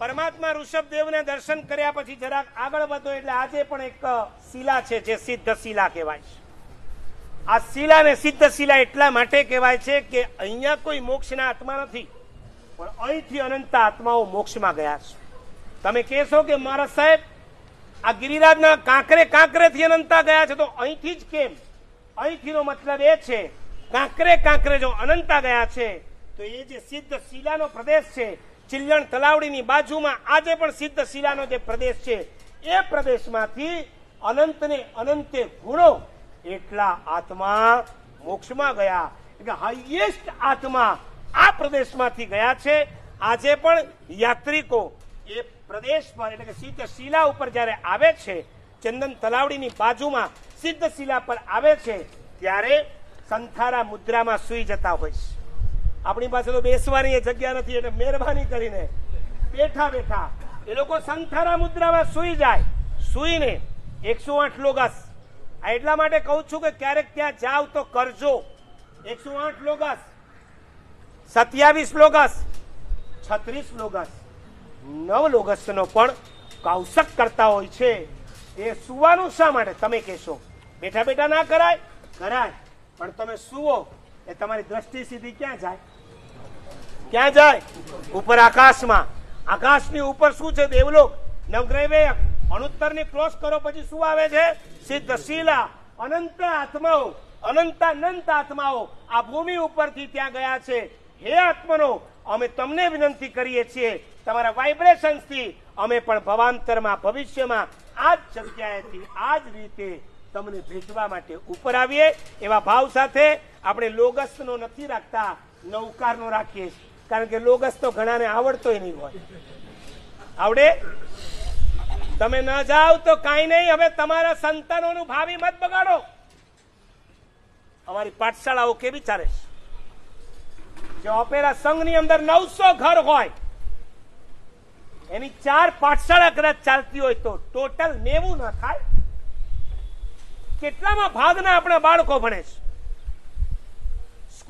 પરમાત્મા ઋષભદેવને દર્શન કર્યા પછી જરાક આગળ વધો એટલે આજે પણ એક શિલા છે જે સિદ્ધ શિલા કહેવાય છે આ શિલાને સિદ્ધ શિલા એટલા માટે કહેવાય છે કે અહીંયા કોઈ મોક્ષના આત્મા નથી પણ અહીંથી અનંત આત્માઓ મોક્ષમાં ગયા છે તમે કહેશો કે મારા સાહેબ આ ગિરિરાજના કાંકરે કાંકરેથી અનંતા ગયા છે તો અહીંથી જ કેમ અહીંથીનો મતલબ એ છે કાંકરે કાંકરે જો અનંતા ગયા છે તો એ જે સિદ્ધ શિલાનો પ્રદેશ છે ચિલ્લણ તલાવડીની બાજુમાં આજે પણ સિદ્ધ શિલાનો જે પ્રદેશ છે એ પ્રદેશમાંથી અનંતને અનંતે ગુણો એટલા આત્મા મોક્ષમાં ગયા એટલે હાઈએસ્ટ આત્મા આ પ્રદેશમાંથી ગયા છે આજે પણ યાત્રિકો એ પ્રદેશમાં એટલે કે સિદ્ધ શિલા ઉપર જ્યારે આવે છે ચંદન તલાવડીની બાજુમાં સિદ્ધ શિલા પર આવે છે ત્યારે સંથારા મુદ્રામાં સૂઈ જતા હોય છે આપણી પાસે તો બેસવાની જગ્યા નથી એટલે મહેરબાની કરીને બેઠા બેઠા એ લોકો સંથારા મુદ્રામાં સૂઈ જાય સૂઈને એકસો આઠ લોગસ આ એટલા માટે કહું છું કે ક્યારેક ત્યાં જાવ તો કરજો એકસો આઠ લોગસ સત્યાવીસ લોગસ છત્રીસ લોગસ નવ લોગસનો પણ કૌશક કરતા હોય છે એ સુવાનું શા માટે તમે કહેશો બેઠા બેઠા ના કરાય કરાય પણ તમે સુવો એ તમારી દ્રષ્ટિ સીધી ક્યાં જાય ક્યાં જાય ઉપર આકાશમાં આકાશની ઉપર શું છે દેવલોક નવગ્રહ અણુત્તરને ક્રોસ કરો પછી શું આવે છે સિદ્ધશીલા અનંત આત્માઓ અનંત અનંત આત્માઓ આ ભૂમિ ઉપરથી ત્યાં ગયા છે હે આત્માનો અમે તમને વિનંતી કરીએ છીએ તમારા વાઇબ્રેશન્સથી અમે પણ ભવાંતરમાં ભવિષ્યમાં આ જ જગ્યાએથી આ જ રીતે તમને ભેટવા માટે ઉપર આવીએ એવા ભાવ સાથે આપણે લોગસનો નથી રાખતા નૌકારનો રાખીએ છીએ કારણ કે લોગસ તો ઘણાને આવડતો નહીં હોય આવડે તમે ન જાઓ તો કાંઈ નહીં હવે તમારા સંતાનોનું ભાવિ મત બગાડો અમારી પાઠશાળાઓ કેવી ચાલે છે જે ઓપેરા સંઘની અંદર નવસો ઘર હોય એની ચાર પાઠશાળા કદાચ ચાલતી હોય તો ટોટલ નેવું ના થાય કેટલામાં ભાગના આપણા બાળકો ભણે છે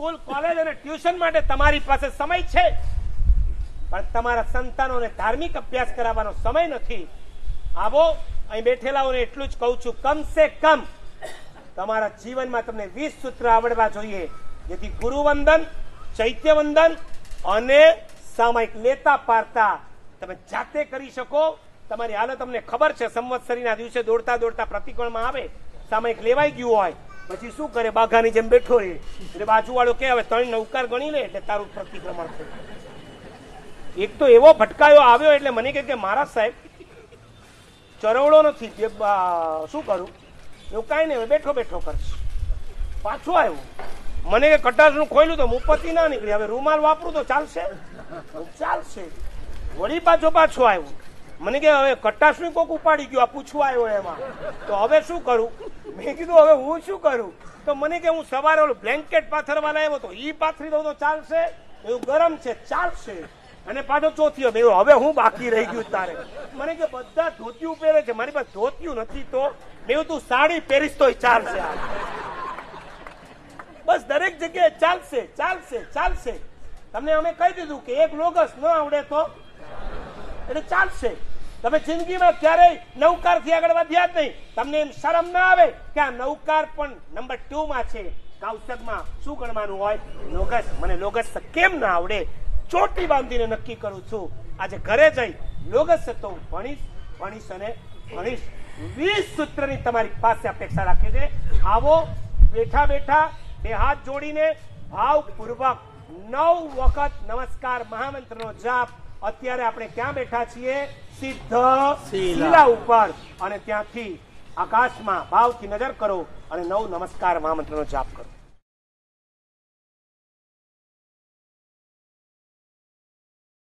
સ્કૂલ કોલેજ અને ટ્યુશન માટે તમારી પાસે સમય છે પણ તમારા સંતાનોને ધાર્મિક અભ્યાસ કરાવવાનો સમય નથી આવો અહીં બેઠેલાઓને એટલું જ કહું છું કમસે કમ તમારા જીવનમાં તમને વીસ સૂત્ર આવડવા જોઈએ જેથી ગુરુવંદન ચૈત્યવંદન અને સામાયિક લેતા પારતા તમે જાતે કરી શકો તમારી હાલત તમને ખબર છે સંવત્સરીના દિવસે દોડતા દોડતા પ્રતિકોણમાં આવે સામાયિક લેવાઈ ગયું હોય પછી શું કરે બાઘાની જેમ બેઠો રહે એટલે બાજુવાળો કે હવે ત્રણ નૌકાર ગણી લે એટલે તારું પ્રતિક્રમણ થયું એક તો એવો ભટકાયો આવ્યો એટલે મને કે મહારાજ સાહેબ ચરવડો નથી જે શું કરું એવું કાંઈ નહીં બેઠો બેઠો કરશ પાછો આવ્યો મને કે કટારનું ખોલ્યું તો મુપતી ના નીકળી હવે રૂમાલ વાપરું તો ચાલશે ચાલશે વળી પાછો પાછો આવ્યો મને કે હવે કટાશનું કોક ઉપાડી ગયું આ પૂછવા આવ્યો એમાં તો હવે શું કરું મેં કીધું હવે હું શું કરું તો મને કે હું સવારે ઓલું બ્લેન્કેટ પાથરવા લાવ્યો તો ઈ પાથરી દઉં તો ચાલશે એવું ગરમ છે ચાલશે અને પાછો ચોથીઓ મેં હવે હું બાકી રહી ગયું તારે મને કે બધા ધોતિયું પહેરે છે મારી પાસે ધોતિયું નથી તો મેં તું સાડી પહેરીશ તો ચાલશે બસ દરેક જગ્યાએ ચાલશે ચાલશે ચાલશે તમને અમે કહી દીધું કે એક લોગસ ન આવડે તો એટલે ચાલશે તમે જિંદગીમાં ક્યારેય નૌકાર થી આગળ વધ્યા જ નહીં તમને એમ શરમ ના આવે કે આ નૌકાર પણ નંબર ટુ માં છે કાઉસદમાં શું ગણવાનું હોય લોગસ મને લોગસ કેમ ના આવડે ચોટી બાંધીને નક્કી કરું છું આજે ઘરે જઈ લોગસ તો હું ભણીશ ભણીશ અને ભણીશ વીસ સૂત્રની તમારી પાસે અપેક્ષા રાખી છે આવો બેઠા બેઠા બે હાથ જોડીને ભાવપૂર્વક નવ વખત નમસ્કાર મહામંત્રનો જાપ અત્યારે આપણે ક્યાં બેઠા છીએ સિદ્ધ શિલા ઉપર અને ત્યાંથી આકાશમાં ભાવથી નજર કરો અને નવ નમસ્કાર મહામંત્રનો જાપ કરો